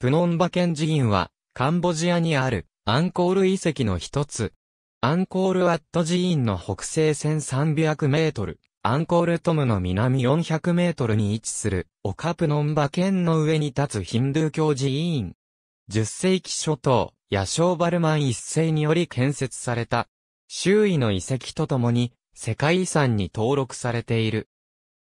プノンバ県寺院は、カンボジアにある、アンコール遺跡の一つ。アンコールアット寺院の北西1300メートル、アンコールトムの南400メートルに位置する、オカプノンバ県の上に立つヒンドゥー教寺院。10世紀初頭、ヤショーバルマン一世により建設された。周囲の遺跡とともに、世界遺産に登録されている。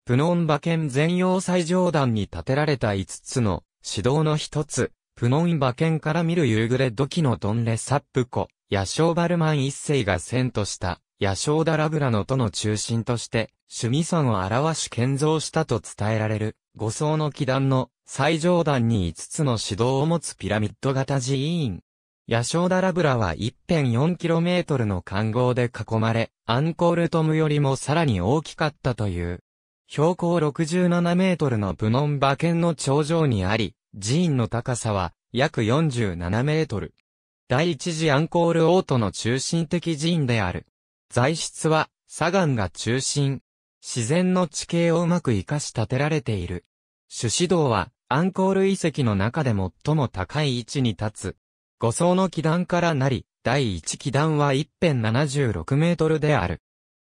プノンバ県全要最上段に建てられた5つの指導の一つ、プノンバンから見る夕暮れ時のトンレサップ湖、ョーバルマン一世が遷都した、ヤショーダラブラの都の中心として、趣味村を表し建造したと伝えられる、五層の基壇の最上段に五つの指導を持つピラミッド型寺院。ヤショーダラブラは 1.4km の環合で囲まれ、アンコールトムよりもさらに大きかったという。標高67メートルのブノン馬券の頂上にあり、寺院の高さは約47メートル。第一次アンコール王都の中心的寺院である。材質は砂岩が中心。自然の地形をうまく活かし建てられている。主指導はアンコール遺跡の中で最も高い位置に立つ。5層の基段からなり、第1基段は一辺76メートルである。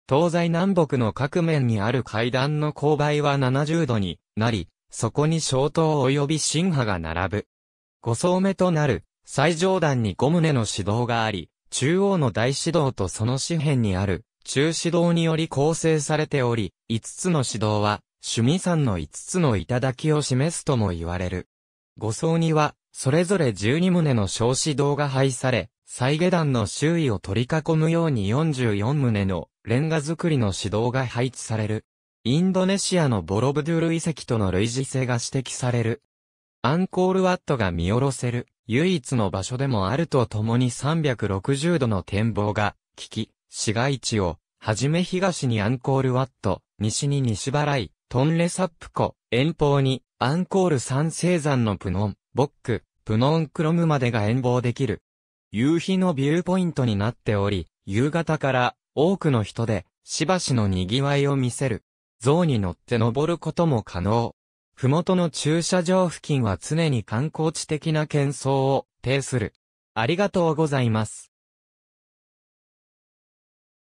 東西南北の各面にある階段の勾配は70度になり、そこに小塔及び新波が並ぶ。五層目となる最上段に五棟の指導があり、中央の大指導とその四辺にある中指導により構成されており、五つの指導は趣味山の五つの頂を示すとも言われる。五層には、それぞれ12棟の小指導が配され、再下段の周囲を取り囲むように44棟のレンガ作りの指導が配置される。インドネシアのボロブドゥル遺跡との類似性が指摘される。アンコールワットが見下ろせる唯一の場所でもあるとともに360度の展望が、危機、市街地を、はじめ東にアンコールワット、西に西払い、トンレサップ湖、遠方にアンコール山生山のプノン、ボック、プノンクロムまでが遠望できる。夕日のビューポイントになっており、夕方から多くの人で、しばしの賑わいを見せる。象に乗って登ることも可能。ふもとの駐車場付近は常に観光地的な喧騒を呈する。ありがとうございます。